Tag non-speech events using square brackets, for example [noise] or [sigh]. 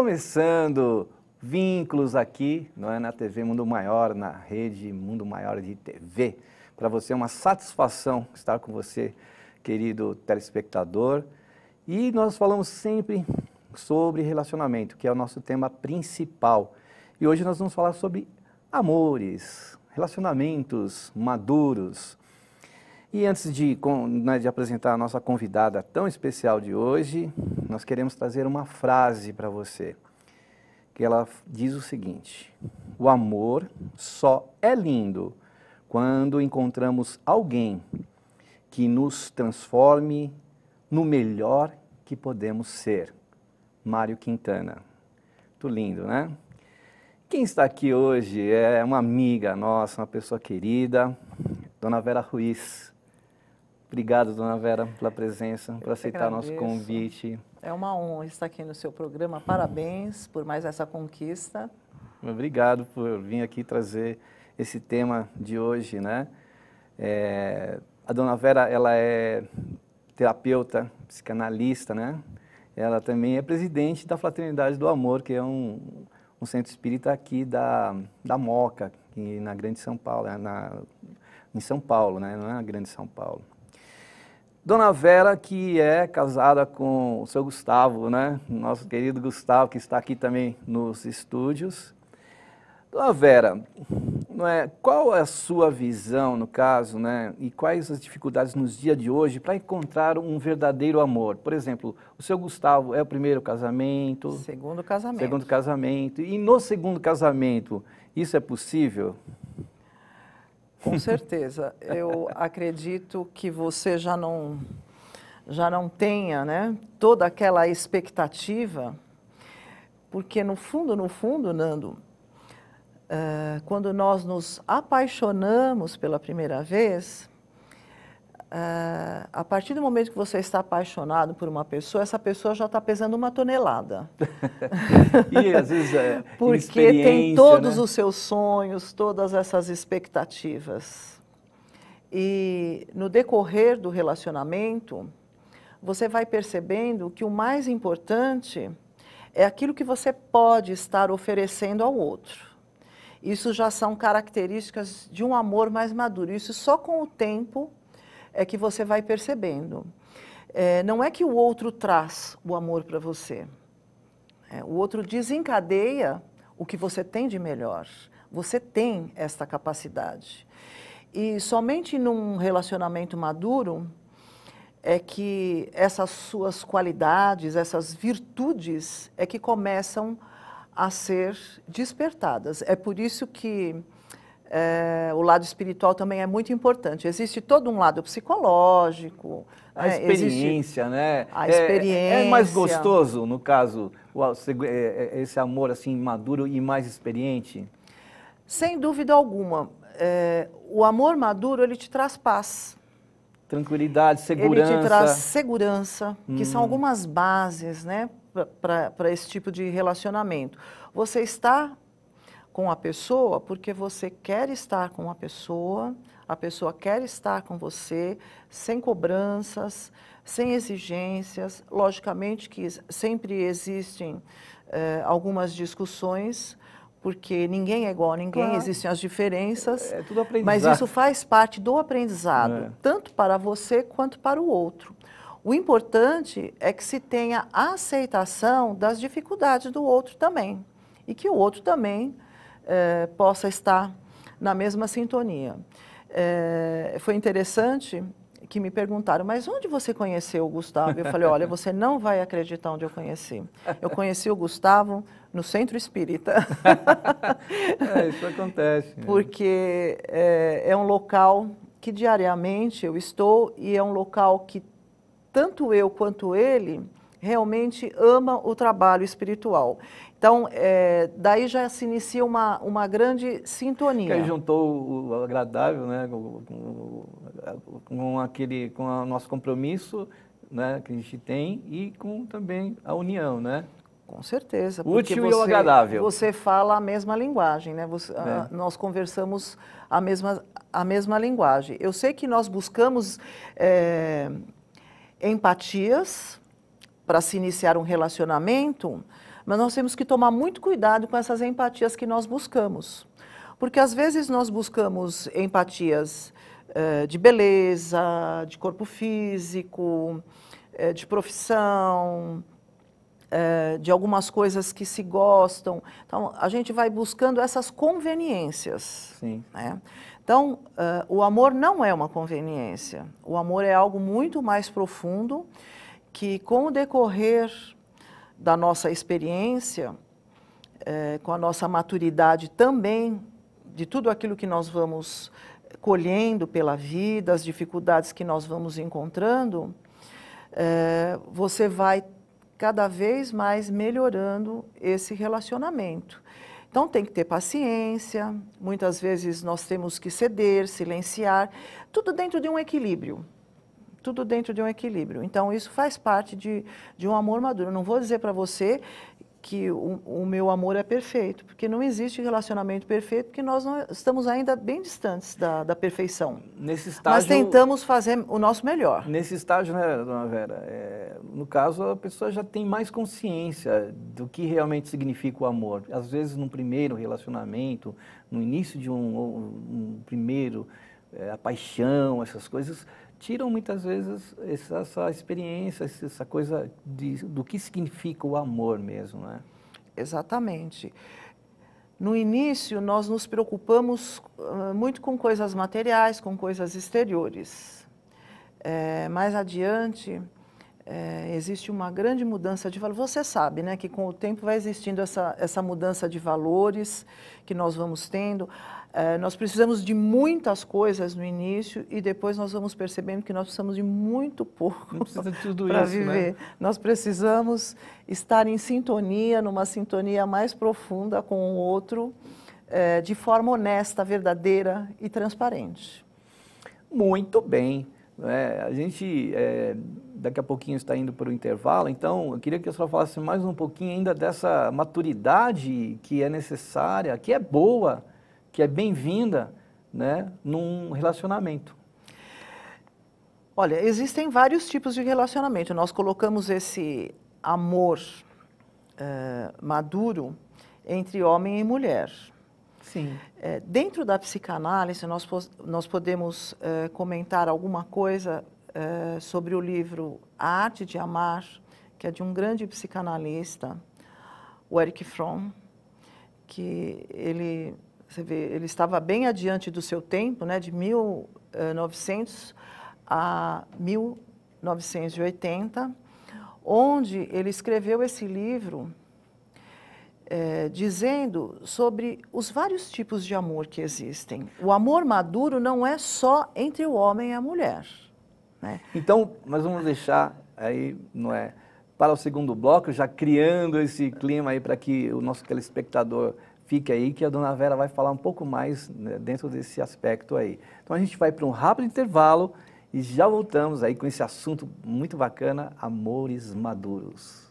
começando vínculos aqui, não é na TV Mundo Maior, na rede Mundo Maior de TV. Para você é uma satisfação estar com você, querido telespectador. E nós falamos sempre sobre relacionamento, que é o nosso tema principal. E hoje nós vamos falar sobre amores, relacionamentos maduros. E antes de, né, de, apresentar a nossa convidada tão especial de hoje, nós queremos trazer uma frase para você, que ela diz o seguinte: O amor só é lindo quando encontramos alguém que nos transforme no melhor que podemos ser. Mário Quintana. Muito lindo, né? Quem está aqui hoje é uma amiga nossa, uma pessoa querida, Dona Vera Ruiz. Obrigado, dona Vera, pela presença, por aceitar nosso convite. É uma honra estar aqui no seu programa. Parabéns por mais essa conquista. Obrigado por vir aqui trazer esse tema de hoje, né? É, a dona Vera, ela é terapeuta, psicanalista, né? Ela também é presidente da Fraternidade do Amor, que é um, um centro espírita aqui da, da Moca, na Grande São Paulo, na, em São Paulo, né? Não é na Grande São Paulo. Dona Vera, que é casada com o seu Gustavo, né? Nosso querido Gustavo, que está aqui também nos estúdios. Dona Vera, não é, qual é a sua visão, no caso, né? E quais as dificuldades nos dias de hoje para encontrar um verdadeiro amor? Por exemplo, o seu Gustavo é o primeiro casamento. Segundo casamento. Segundo casamento. E no segundo casamento, isso é possível? Com certeza. Eu acredito que você já não já não tenha, né, toda aquela expectativa, porque no fundo, no fundo, Nando, uh, quando nós nos apaixonamos pela primeira vez, ah, a partir do momento que você está apaixonado por uma pessoa, essa pessoa já está pesando uma tonelada. [laughs] e às vezes é Porque tem todos né? os seus sonhos, todas essas expectativas. E no decorrer do relacionamento, você vai percebendo que o mais importante é aquilo que você pode estar oferecendo ao outro. Isso já são características de um amor mais maduro. Isso só com o tempo é que você vai percebendo. É, não é que o outro traz o amor para você. É, o outro desencadeia o que você tem de melhor. Você tem esta capacidade. E somente num relacionamento maduro é que essas suas qualidades, essas virtudes é que começam a ser despertadas. É por isso que é, o lado espiritual também é muito importante. Existe todo um lado psicológico. A é, experiência, né? A é, é, é experiência. É, mais gostoso, no caso, esse amor assim maduro e mais experiente? Sem dúvida alguma. o amor maduro, ele te traz paz. Tranquilidade, segurança. Ele te traz segurança, hum. que são hum. algumas bases, né? Para esse tipo de relacionamento. Você está com a pessoa porque você quer estar com a pessoa, a pessoa quer estar com você, sem cobranças, sem exigências. Logicamente que sempre existem eh, algumas discussões, porque ninguém é igual a ninguém, claro. existem as diferenças. É, é tudo aprendizado. Mas isso faz parte do aprendizado, é. tanto para você quanto para o outro. O importante é que se tenha aceitação das dificuldades do outro também. E que o outro também eh, possa estar na mesma sintonia. Eh, foi interessante que me perguntaram, mas onde você conheceu o Gustavo? Eu falei, olha, [laughs] você não vai acreditar onde eu conheci. Eu conheci o Gustavo no Centro Espírita. [laughs] é, isso acontece. Né? Porque é, é um local que diariamente eu estou e é um local que tanto eu quanto ele realmente ama o trabalho espiritual. Então, é, daí já se inicia uma, uma grande sintonia. Que aí juntou o agradável né, com, com, com aquele, com o nosso compromisso né, que a gente tem e com também a união, né? Com certeza. Útil você, e agradável. Você fala a mesma linguagem, né? Você, ah, é. a, nós conversamos a mesma, a mesma linguagem. Eu sei que nós buscamos é, empatias para se iniciar um relacionamento, mas nós temos que tomar muito cuidado com essas empatias que nós buscamos. Porque às vezes nós buscamos empatias eh, de beleza, de corpo físico, eh, de profissão, eh, de algumas coisas que se gostam. Então a gente vai buscando essas conveniências. Sim. Né? Então, uh, o amor não é uma conveniência. O amor é algo muito mais profundo que, com o decorrer da nossa experiência, é, com a nossa maturidade também, de tudo aquilo que nós vamos colhendo pela vida, as dificuldades que nós vamos encontrando, é, você vai cada vez mais melhorando esse relacionamento. Então tem que ter paciência, muitas vezes nós temos que ceder, silenciar, tudo dentro de um equilíbrio tudo dentro de um equilíbrio. Então, isso faz parte de, de um amor maduro. Eu não vou dizer para você que o, o, meu amor é perfeito, porque não existe relacionamento perfeito, porque nós não, estamos ainda bem distantes da, da perfeição. Nesse estágio, Mas tentamos fazer o nosso melhor. Nesse estágio, né, dona Vera? É, no caso, a pessoa já tem mais consciência do que realmente significa o amor. Às vezes, no primeiro relacionamento, no início de um, um primeiro, é, a paixão, essas coisas, tiram muitas vezes essa, essa experiência, essa coisa de, do que significa o amor mesmo, né? Exatamente. No início, nós nos preocupamos muito com coisas materiais, com coisas exteriores. É, mais adiante, é, existe uma grande mudança de valor. Você sabe, né, que com o tempo vai existindo essa, essa mudança de valores que nós vamos tendo. É, nós precisamos de muitas coisas no início e depois nós vamos percebendo que nós precisamos de muito pouco para né? viver. Né? Nós precisamos estar em sintonia, numa sintonia mais profunda com o outro, é, de forma honesta, verdadeira e transparente. Muito bem. É, a gente é, daqui a pouquinho está indo para o intervalo, então eu queria que a senhora falasse mais um pouquinho ainda dessa maturidade que é necessária, que é boa, que é bem-vinda né, num relacionamento. Olha, existem vários tipos de relacionamento. Nós colocamos esse amor uh, maduro entre homem e mulher. Sim. É, dentro da psicanálise, nós, nós podemos é, comentar alguma coisa é, sobre o livro A Arte de Amar, que é de um grande psicanalista, o Eric Fromm, que ele, você vê, ele estava bem adiante do seu tempo, né, de 1900 é, a 1980, onde ele escreveu esse livro é, dizendo sobre os vários tipos de amor que existem. O amor maduro não é só entre o homem e a mulher. Né? Então, mas vamos deixar aí, não é? Para o segundo bloco, já criando esse clima aí para que o nosso telespectador fique aí, que a dona Vera vai falar um pouco mais né, dentro desse aspecto aí. Então a gente vai para um rápido intervalo e já voltamos aí com esse assunto muito bacana, amores maduros.